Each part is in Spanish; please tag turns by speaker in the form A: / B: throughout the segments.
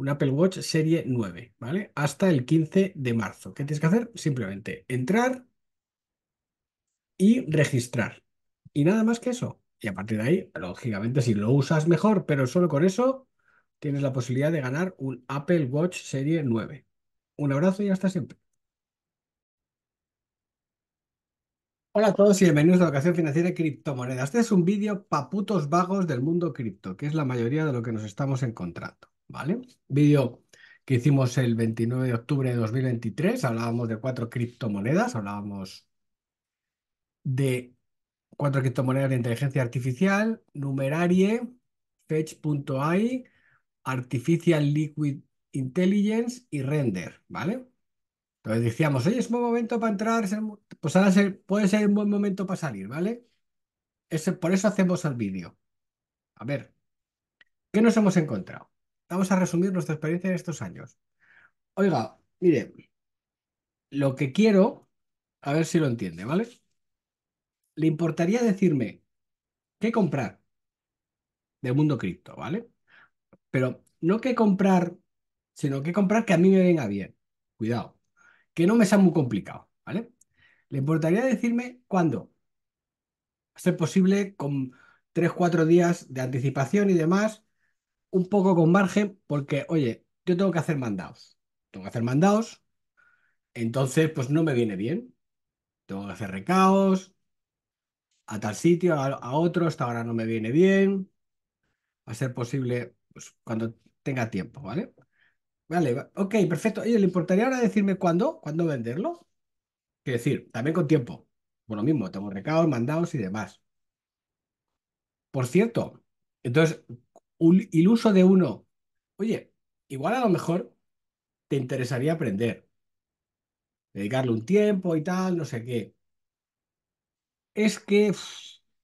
A: un Apple Watch serie 9, ¿vale? Hasta el 15 de marzo. ¿Qué tienes que hacer? Simplemente entrar y registrar. Y nada más que eso. Y a partir de ahí, lógicamente, si lo usas mejor, pero solo con eso, tienes la posibilidad de ganar un Apple Watch serie 9. Un abrazo y hasta siempre. Hola a todos y bienvenidos a la ocasión Financiera y Criptomonedas. Este es un vídeo paputos putos vagos del mundo cripto, que es la mayoría de lo que nos estamos encontrando. ¿vale? Vídeo que hicimos el 29 de octubre de 2023, hablábamos de cuatro criptomonedas, hablábamos de cuatro criptomonedas de inteligencia artificial, Numerarie, Fetch.ai, Artificial Liquid Intelligence y Render, ¿vale? Entonces decíamos, oye, es un buen momento para entrar, pues ahora puede ser un buen momento para salir, ¿vale? por eso hacemos el vídeo. A ver, ¿qué nos hemos encontrado? Vamos a resumir nuestra experiencia en estos años. Oiga, mire, lo que quiero, a ver si lo entiende, ¿vale? ¿Le importaría decirme qué comprar del mundo cripto, ¿vale? Pero no qué comprar, sino qué comprar que a mí me venga bien. Cuidado, que no me sea muy complicado, ¿vale? ¿Le importaría decirme cuándo? ser posible con 3-4 días de anticipación y demás, un poco con margen porque, oye, yo tengo que hacer mandados. Tengo que hacer mandados, entonces pues no me viene bien. Tengo que hacer recaos a tal sitio, a, otro, hasta ahora no me viene bien. va A ser posible pues, cuando tenga tiempo, ¿vale? Vale, ok, perfecto. Oye, ¿le importaría ahora decirme cuándo? ¿Cuándo venderlo? Quiero decir, también con tiempo. Por lo mismo, tengo recaos, mandados y demás. Por cierto, entonces, el uso de uno. Oye, igual a lo mejor te interesaría aprender, dedicarle un tiempo y tal, no sé qué. Es que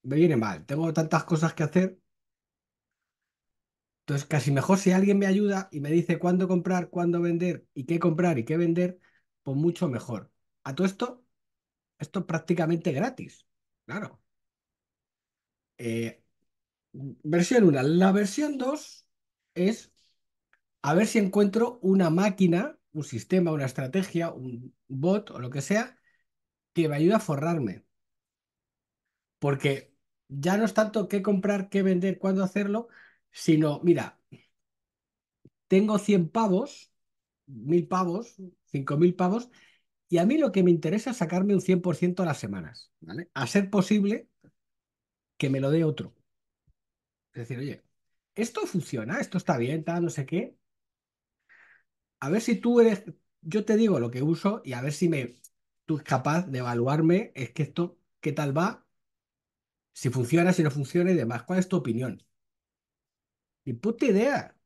A: me viene mal, tengo tantas cosas que hacer. Entonces, casi mejor si alguien me ayuda y me dice cuándo comprar, cuándo vender y qué comprar y qué vender, pues mucho mejor. A todo esto, esto prácticamente gratis, claro. Eh, versión 1. La versión 2 es a ver si encuentro una máquina, un sistema, una estrategia, un bot o lo que sea que me ayude a forrarme. Porque ya no es tanto qué comprar, qué vender, cuándo hacerlo, sino, mira, tengo 100 pavos, 1000 pavos, 5000 pavos, y a mí lo que me interesa es sacarme un 100% a las semanas, ¿vale? A ser posible que me lo dé otro. Es decir, oye, esto funciona, esto está bien, tal, no sé qué. A ver si tú eres, yo te digo lo que uso y a ver si me, tú es capaz de evaluarme, es que esto, ¿qué tal va? Si funciona, si no funciona y demás. ¿Cuál es tu opinión? Y puta idea.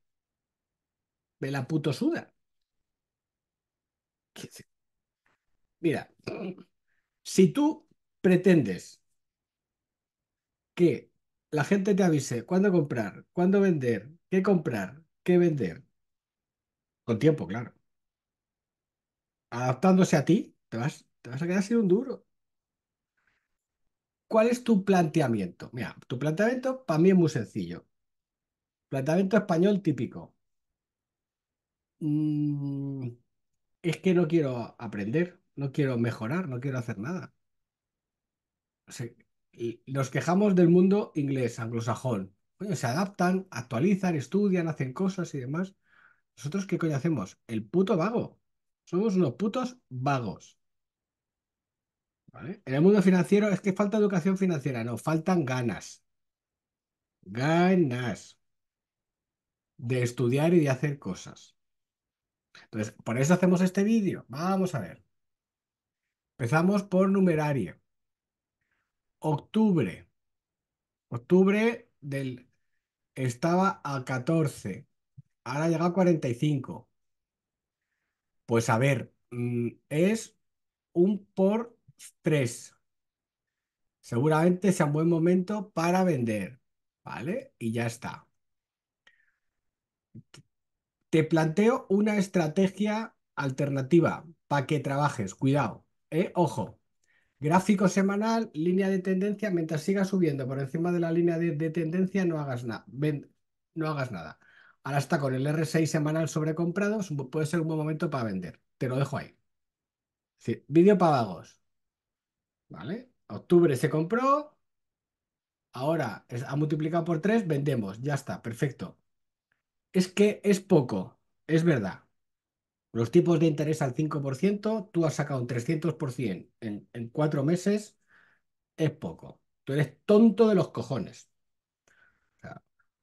A: Me la puto suda. Mira, si tú pretendes que la gente te avise cuándo comprar, cuándo vender, qué comprar, qué vender. Con tiempo, claro. Adaptándose a ti, te vas, te vas a quedar sin un duro. ¿Cuál es tu planteamiento? Mira, tu planteamiento para mí es muy sencillo. Planteamiento español típico. Mm, es que no quiero aprender, no quiero mejorar, no quiero hacer nada nos quejamos del mundo inglés, anglosajón. se adaptan, actualizan, estudian, hacen cosas y demás. ¿Nosotros qué coño hacemos? El puto vago. Somos unos putos vagos. En el mundo financiero es que falta educación financiera, no, faltan ganas. Ganas de estudiar y de hacer cosas. Entonces, por eso hacemos este vídeo. Vamos a ver. Empezamos por numerario octubre. Octubre del estaba a 14, ahora llega a 45. Pues a ver, mm, es un por 3. Seguramente sea un buen momento para vender, ¿vale? Y ya está. Te planteo una estrategia alternativa para que trabajes, cuidado, ¿eh? Ojo. Gráfico semanal, línea de tendencia, mientras siga subiendo por encima de la línea de, tendencia, no hagas, nada no hagas nada. Ahora está con el R6 semanal sobrecomprado, puede ser un buen momento para vender. Te lo dejo ahí. vídeo para vagos. ¿Vale? Octubre se compró, ahora ha multiplicado por 3, vendemos, ya está, perfecto. Es que es poco, es verdad. Los tipos de interés al 5%, tú has sacado un 300% en, en cuatro meses, es poco. Tú eres tonto de los cojones.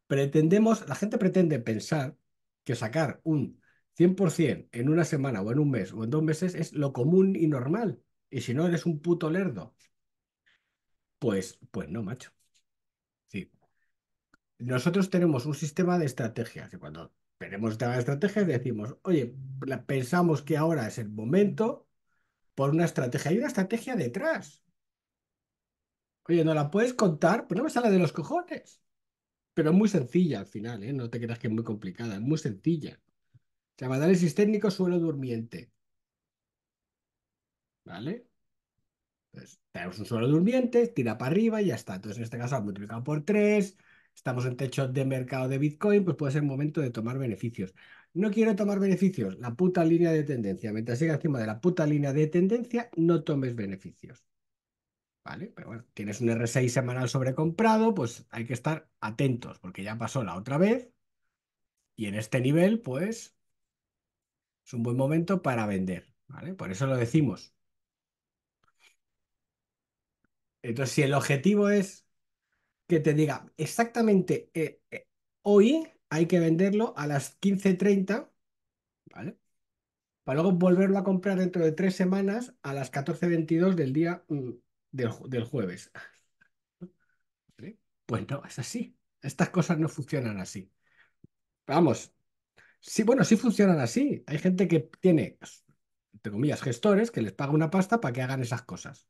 A: pretendemos, la gente pretende pensar que sacar un 100% en una semana o en un mes o en dos meses es lo común y normal. Y si no, eres un puto lerdo. Pues, pues no, macho. Sí. Nosotros tenemos un sistema de estrategias cuando tenemos esta estrategia y decimos, oye, pensamos que ahora es el momento por una estrategia. Hay una estrategia detrás. Oye, ¿no la puedes contar? pero pues no me sale de los cojones. Pero es muy sencilla al final, ¿eh? No te creas que es muy complicada, es muy sencilla. Se llama análisis técnico suelo durmiente. ¿Vale? Entonces, tenemos un suelo durmiente, tira para arriba y ya está. Entonces, en este caso, multiplicado por 3, estamos en techo de mercado de Bitcoin, pues puede ser momento de tomar beneficios. No quiero tomar beneficios, la puta línea de tendencia. Mientras siga encima de la puta línea de tendencia, no tomes beneficios. ¿Vale? Pero bueno, tienes un R6 semanal sobrecomprado, pues hay que estar atentos, porque ya pasó la otra vez. Y en este nivel, pues, es un buen momento para vender. ¿Vale? Por eso lo decimos. Entonces, si el objetivo es que te diga exactamente eh, eh, hoy hay que venderlo a las 15.30, ¿vale? Para luego volverlo a comprar dentro de tres semanas a las 14.22 del día mm, del, jueves. Pues no, es así. Estas cosas no funcionan así. Vamos, sí, bueno, sí funcionan así. Hay gente que tiene, entre comillas, gestores que les paga una pasta para que hagan esas cosas.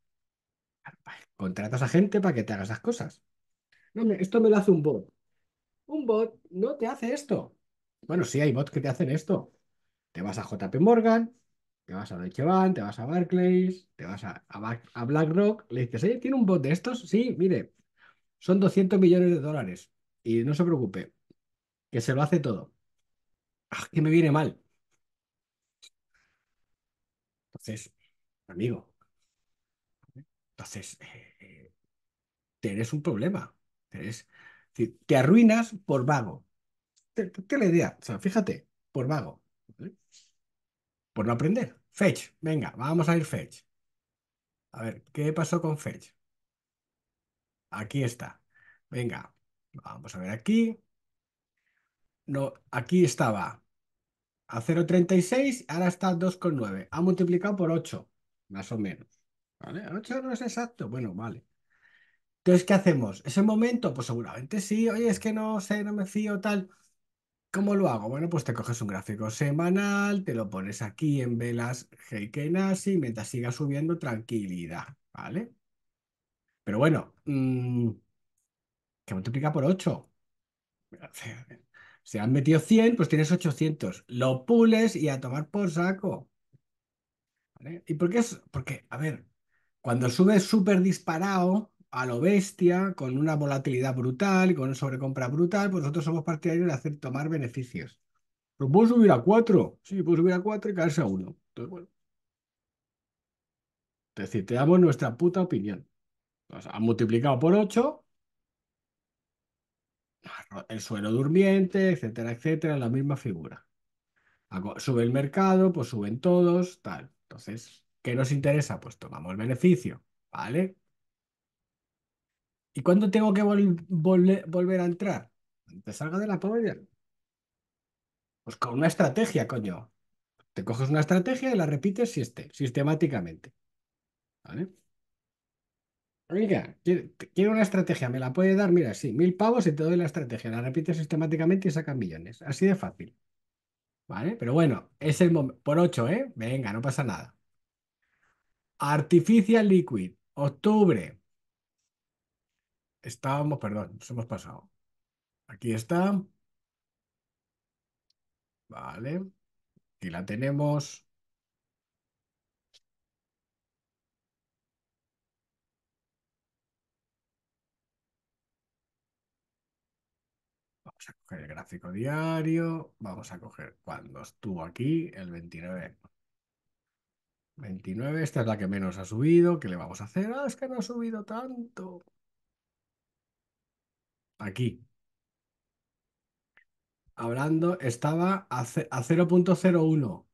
A: Contratas a gente para que te haga esas cosas no, esto me lo hace un bot. Un bot no te hace esto. Bueno, sí hay bots que te hacen esto. Te vas a JP Morgan, te vas a Deutsche Bank, te vas a Barclays, te vas a, a, BlackRock, le dices, oye, ¿tiene un bot de estos? Sí, mire, son 200 millones de dólares. Y no se preocupe, que se lo hace todo. Ah, que me viene mal. Entonces, amigo, entonces, eh, eh, tienes un problema. Es decir, te arruinas por vago. ¿Qué le la idea? sea, fíjate, por vago. Por no aprender. Fetch, venga, vamos a ir fetch. A ver, ¿qué pasó con fetch? Aquí está. Venga, vamos a ver aquí. No, aquí estaba a 0,36, ahora está a 2,9. Ha multiplicado por 8, más o menos. ¿Vale? 8 no es exacto. Bueno, vale. Entonces, ¿qué hacemos? ¿Ese momento? Pues seguramente sí, oye, es que no sé, no me fío tal. ¿Cómo lo hago? Bueno, pues te coges un gráfico semanal, te lo pones aquí en velas Heikenasi, mientras siga subiendo, tranquilidad, ¿vale? Pero bueno, ¿qué mm, que multiplica por 8. Si han metido 100, pues tienes 800. Lo pules y a tomar por saco. ¿Y por qué es? Porque, a ver, cuando sube súper disparado, a lo bestia, con una volatilidad brutal, con una sobrecompra brutal, pues nosotros somos partidarios de hacer tomar beneficios. Pero pues puedo subir a cuatro, sí, puedo subir a 4 y caerse a 1. Entonces, bueno. Es decir, te damos nuestra puta opinión. O sea, han multiplicado por 8 el suelo durmiente, etcétera, etcétera, la misma figura. Sube el mercado, pues suben todos, tal. Entonces, ¿qué nos interesa? Pues tomamos el beneficio, ¿vale? ¿Y cuándo tengo que volver a entrar? Te salgo de la pobreza? Pues con una estrategia, coño. Te coges una estrategia y la repites esté sistemáticamente. ¿Vale? Oiga, quiero una estrategia? ¿Me la puede dar? Mira, sí, mil pavos y te doy la estrategia. La repites sistemáticamente y sacas millones. Así de fácil. ¿Vale? Pero bueno, es el momento. Por ocho, ¿eh? Venga, no pasa nada. Artificial Liquid, octubre estábamos, perdón, nos hemos pasado. Aquí está. Vale. Aquí la tenemos. Vamos a coger el gráfico diario. Vamos a coger cuando estuvo aquí, el 29. 29, esta es la que menos ha subido. ¿Qué le vamos a hacer? Ah, es que no ha subido tanto aquí. Hablando, estaba a, 0.01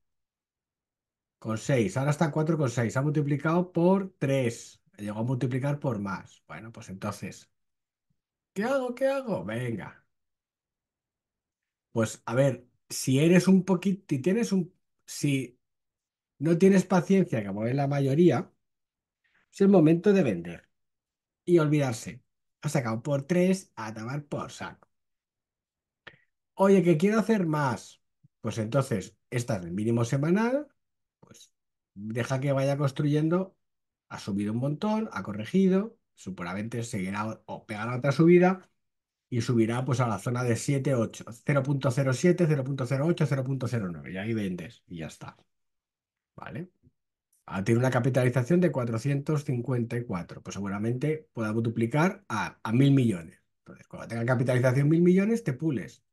A: con 6, ahora está 4 con 6, ha multiplicado por 3, llegó a multiplicar por más. Bueno, pues entonces, ¿qué hago? ¿Qué hago? Venga. Pues a ver, si eres un poquito, y tienes un, si no tienes paciencia, como es la mayoría, es el momento de vender y olvidarse. Ha sacado por 3 a tomar por saco. Oye, que quiero hacer más. Pues entonces, esta es el mínimo semanal, pues deja que vaya construyendo. Ha subido un montón, ha corregido, supuestamente seguirá o pegará otra subida y subirá pues a la zona de 7, 8, 0.07, 0.08, 0.09 y ahí vendes y ya está. ¿Vale? Ah, tiene una capitalización de 454, pues seguramente pueda duplicar a, a mil millones. Entonces, cuando tenga capitalización mil millones, te pules.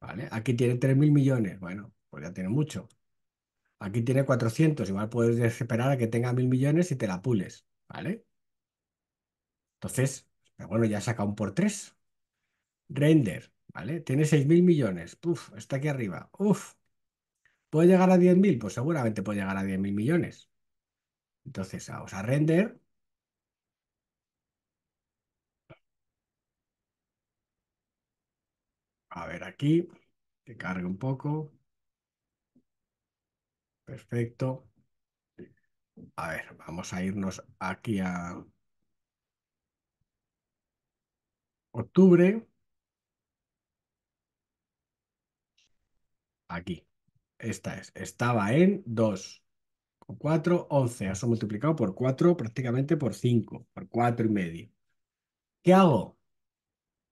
A: ¿Vale? Aquí tiene mil millones. Bueno, pues ya tiene mucho. Aquí tiene 400. Igual puedes esperar a que tenga mil millones y te la pules. ¿Vale? Entonces, bueno, ya saca un por tres. Render. ¿Vale? Tiene mil millones. Uf, está aquí arriba. Uf, ¿Puede llegar a 10.000? Pues seguramente puede llegar a 10.000 millones. Entonces, vamos a render. A ver aquí, que cargue un poco. Perfecto. A ver, vamos a irnos aquí a octubre. Aquí. Esta es, estaba en 2. 4, 11. Eso multiplicado por 4, prácticamente por 5, por 4 y medio. ¿Qué hago?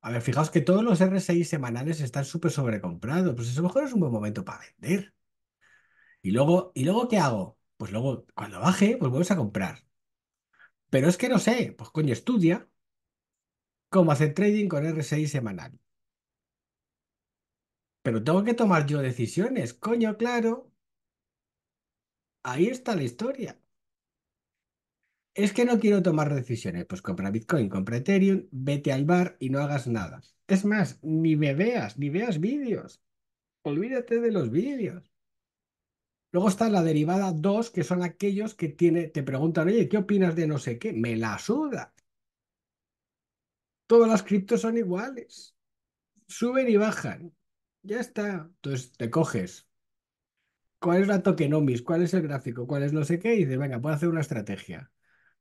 A: A ver, fijaos que todos los RSI semanales están súper sobrecomprados. Pues a lo mejor es un buen momento para vender. Y luego, ¿y luego qué hago? Pues luego, cuando baje, pues vuelves a comprar. Pero es que no sé, pues coño, estudia cómo hacer trading con RSI semanal. Pero tengo que tomar yo decisiones, coño, claro. Ahí está la historia. Es que no quiero tomar decisiones. Pues compra Bitcoin, compra Ethereum, vete al bar y no hagas nada. Es más, ni me veas, ni veas vídeos. Olvídate de los vídeos. Luego está la derivada 2, que son aquellos que tiene, te preguntan, oye, ¿qué opinas de no sé qué? Me la suda. Todas las criptos son iguales. Suben y bajan. Ya está. Entonces te coges. ¿Cuál es la tokenomics? ¿Cuál es el gráfico? ¿Cuál es no sé qué? Y dices, venga, puedo hacer una estrategia.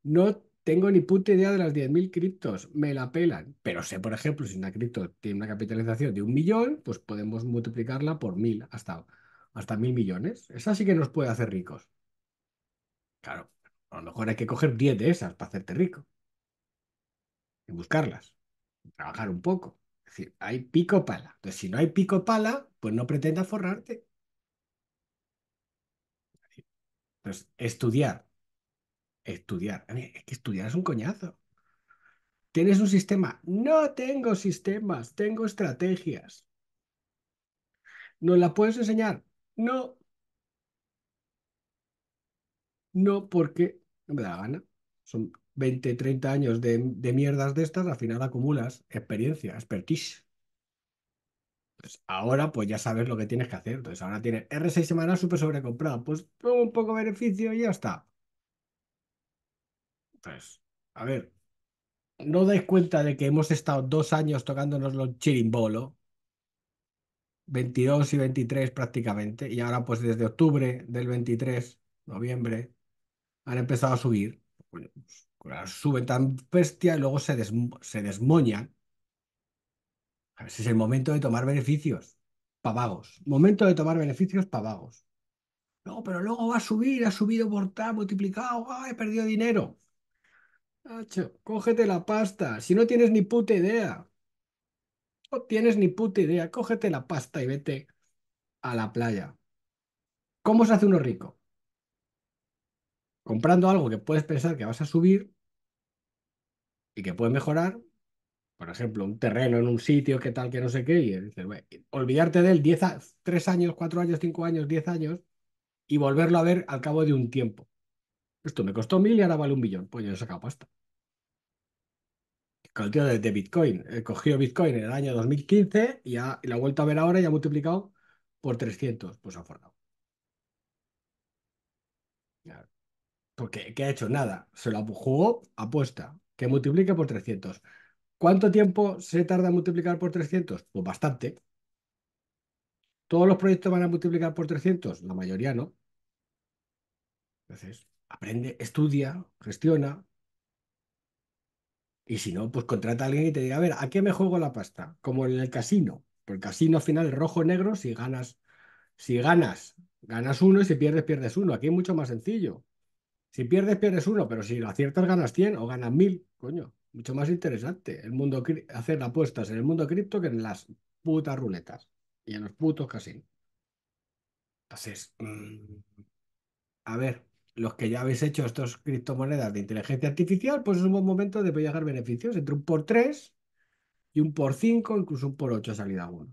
A: No tengo ni puta idea de las 10.000 criptos, me la pelan. Pero sé, por ejemplo, si una cripto tiene una capitalización de un millón, pues podemos multiplicarla por mil, hasta, hasta mil millones. Esa sí que nos puede hacer ricos. Claro, a lo mejor hay que coger 10 de esas para hacerte rico. Y buscarlas. trabajar un poco. Es decir, hay pico pala. Entonces, si no hay pico pala, pues no pretendas forrarte. Entonces, estudiar. Estudiar. Es que estudiar es un coñazo. ¿Tienes un sistema? No tengo sistemas, tengo estrategias. ¿Nos la puedes enseñar? No. No, porque no me da gana. Son 20, 30 años de, mierdas de estas, al final acumulas experiencia, expertise. Pues ahora pues ya sabes lo que tienes que hacer. Entonces ahora tienes R6 semanas súper sobrecomprado. Pues un poco de beneficio y ya está. Entonces, a ver, ¿no dais cuenta de que hemos estado dos años tocándonos los chirimbolo 22 y 23 prácticamente, y ahora pues desde octubre del 23, noviembre, han empezado a subir. Pues, sube tan bestia y luego se, des, A ver si es el momento de tomar beneficios pavagos. Momento de tomar beneficios pavagos. No, pero luego va a subir, ha subido por tal, multiplicado, he perdido dinero. cógete la pasta, si no tienes ni puta idea. No tienes ni puta idea, cógete la pasta y vete a la playa. ¿Cómo se hace uno rico? comprando algo que puedes pensar que vas a subir y que puede mejorar, por ejemplo, un terreno en un sitio que tal, que no sé qué, y olvidarte de él tres 3 años, 4 años, 5 años, 10 años y volverlo a ver al cabo de un tiempo. Esto me costó mil y ahora vale un millón, Pues yo he sacado pasta. Con el de, Bitcoin. he eh, cogió Bitcoin en el año 2015 y, lo la ha vuelto a ver ahora y ha multiplicado por 300. Pues ha forrado. Claro. Porque, ¿qué ha hecho? Nada. Se lo jugó, apuesta. Que multiplique por 300. ¿Cuánto tiempo se tarda en multiplicar por 300? Pues bastante. ¿Todos los proyectos van a multiplicar por 300? La mayoría no. Entonces, aprende, estudia, gestiona. Y si no, pues contrata a alguien y te diga, a ver, ¿a qué me juego la pasta? Como en el casino. Porque el casino al final es rojo-negro, si ganas, si ganas, ganas uno y si pierdes, pierdes uno. Aquí es mucho más sencillo. Si pierdes, pierdes uno, pero si lo aciertas, ganas 100 o ganas 1000, coño. Mucho más interesante el mundo hacer apuestas en el mundo cripto que en las putas ruletas y en los putos casinos. Entonces, mm, a ver, los que ya habéis hecho estos criptomonedas de inteligencia artificial, pues es un buen momento de llegar beneficios entre un por 3 y un por 5, incluso un por 8 salida 1.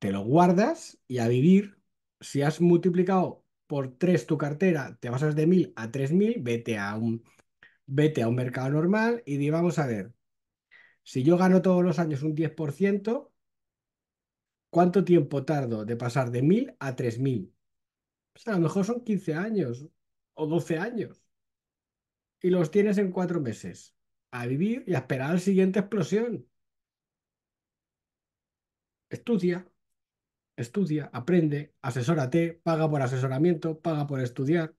A: Te lo guardas y a vivir, si has multiplicado por 3 tu cartera, te vas de 1000 a 3000, vete a un vete a un mercado normal y di, vamos a ver. Si yo gano todos los años un 10%, ¿cuánto tiempo tardo de pasar de 1000 a 3000? Pues a lo mejor son 15 años o 12 años. Y los tienes en 4 meses a vivir y a esperar la siguiente explosión. Estudia estudia, aprende, asesórate, paga por asesoramiento, paga por estudiar.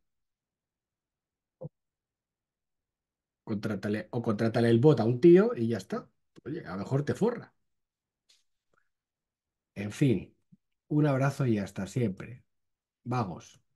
A: Contrátale, o contrátale el bot a un tío y ya está. Oye, a lo mejor te forra. En fin, un abrazo y hasta siempre. Vagos.